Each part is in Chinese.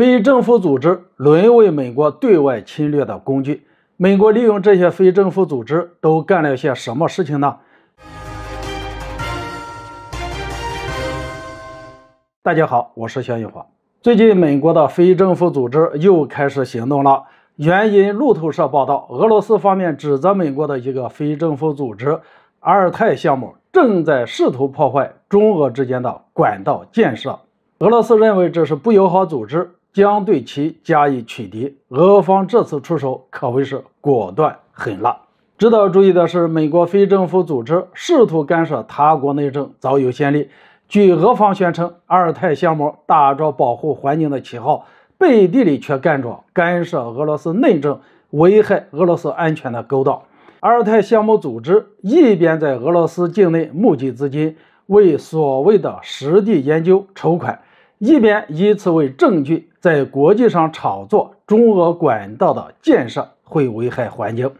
非政府组织沦为美国对外侵略的工具。美国利用这些非政府组织都干了些什么事情呢？大家好，我是肖一华。最近，美国的非政府组织又开始行动了。原因：路透社报道，俄罗斯方面指责美国的一个非政府组织“阿尔泰项目”正在试图破坏中俄之间的管道建设。俄罗斯认为这是不友好组织。将对其加以取缔。俄方这次出手可谓是果断狠辣。值得注意的是，美国非政府组织试图干涉他国内政早有先例。据俄方宣称，阿尔泰项目打着保护环境的旗号，背地里却干着干涉俄罗斯内政、危害俄罗斯安全的勾当。阿尔泰项目组织一边在俄罗斯境内募集资金，为所谓的实地研究筹款。一边以此为证据，在国际上炒作中俄管道的建设会危害环境，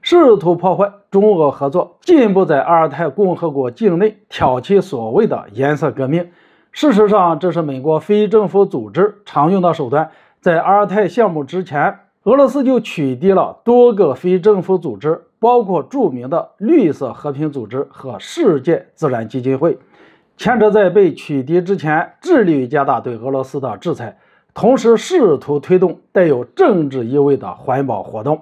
试图破坏中俄合作，进一步在阿尔泰共和国境内挑起所谓的“颜色革命”。事实上，这是美国非政府组织常用的手段。在阿尔泰项目之前，俄罗斯就取缔了多个非政府组织，包括著名的“绿色和平组织”和“世界自然基金会”。前者在被取缔之前，致力于加大对俄罗斯的制裁，同时试图推动带有政治意味的环保活动；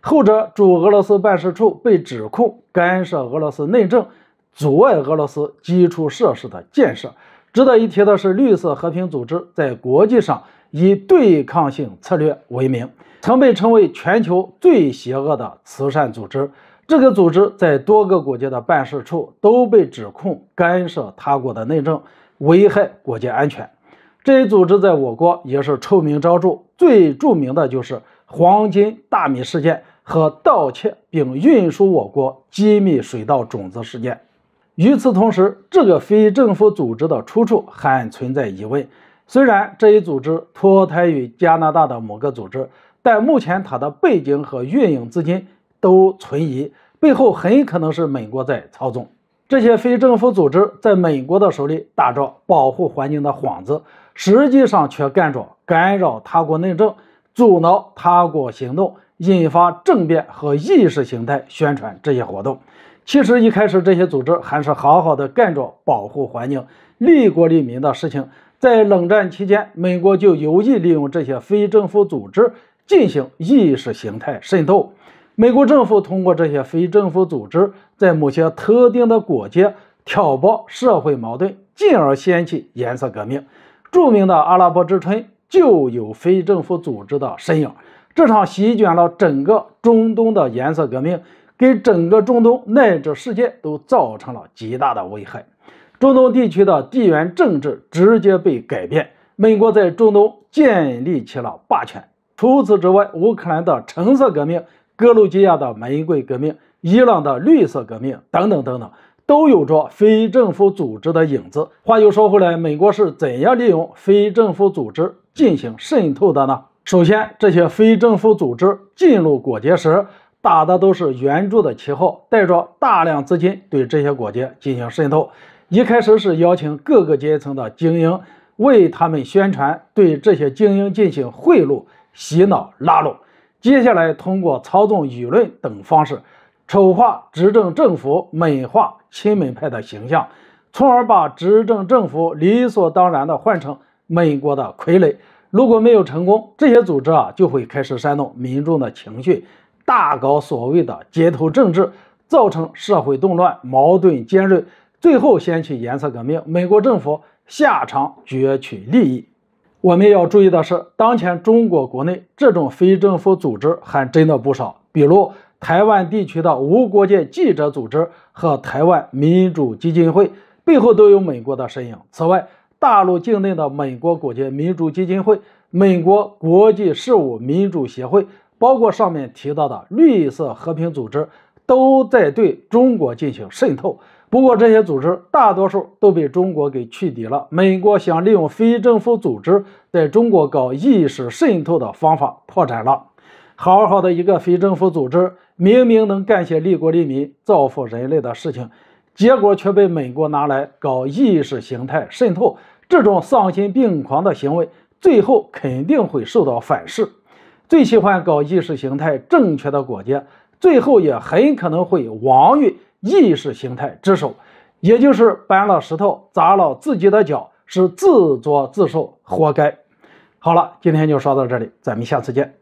后者驻俄罗斯办事处被指控干涉俄罗斯内政，阻碍俄罗斯基础设施的建设。值得一提的是，绿色和平组织在国际上以对抗性策略为名，曾被称为全球最邪恶的慈善组织。这个组织在多个国家的办事处都被指控干涉他国的内政，危害国家安全。这一组织在我国也是臭名昭著，最著名的就是黄金大米事件和盗窃并运输我国机密水稻种子事件。与此同时，这个非政府组织的出处还存在疑问。虽然这一组织脱胎于加拿大的某个组织，但目前它的背景和运营资金。都存疑，背后很可能是美国在操纵这些非政府组织，在美国的手里打着保护环境的幌子，实际上却干着干扰他国内政、阻挠他国行动、引发政变和意识形态宣传这些活动。其实一开始，这些组织还是好好的干着保护环境、利国利民的事情。在冷战期间，美国就有意利用这些非政府组织进行意识形态渗透。美国政府通过这些非政府组织，在某些特定的国家挑拨社会矛盾，进而掀起颜色革命。著名的阿拉伯之春就有非政府组织的身影。这场席卷了整个中东的颜色革命，给整个中东乃至世界都造成了极大的危害。中东地区的地缘政治直接被改变，美国在中东建立起了霸权。除此之外，乌克兰的橙色革命。格鲁吉亚的玫瑰革命、伊朗的绿色革命等等等等，都有着非政府组织的影子。话又说回来，美国是怎样利用非政府组织进行渗透的呢？首先，这些非政府组织进入果家时，打的都是援助的旗号，带着大量资金对这些果家进行渗透。一开始是邀请各个阶层的精英为他们宣传，对这些精英进行贿赂、洗脑、拉拢。接下来，通过操纵舆论等方式，丑化执政政府，美化亲美派的形象，从而把执政政府理所当然的换成美国的傀儡。如果没有成功，这些组织啊就会开始煽动民众的情绪，大搞所谓的街头政治，造成社会动乱，矛盾尖锐，最后掀起颜色革命，美国政府下场攫取利益。我们要注意的是，当前中国国内这种非政府组织还真的不少，比如台湾地区的无国界记者组织和台湾民主基金会背后都有美国的身影。此外，大陆境内的美国国家民主基金会、美国国际事务民主协会，包括上面提到的绿色和平组织，都在对中国进行渗透。不过，这些组织大多数都被中国给去敌了。美国想利用非政府组织在中国搞意识渗透的方法破产了。好好的一个非政府组织，明明能干些利国利民、造福人类的事情，结果却被美国拿来搞意识形态渗透。这种丧心病狂的行为，最后肯定会受到反噬。最喜欢搞意识形态正确的国家，最后也很可能会亡于。意识形态之手，也就是搬了石头砸了自己的脚，是自作自受，活该。好了，今天就说到这里，咱们下次见。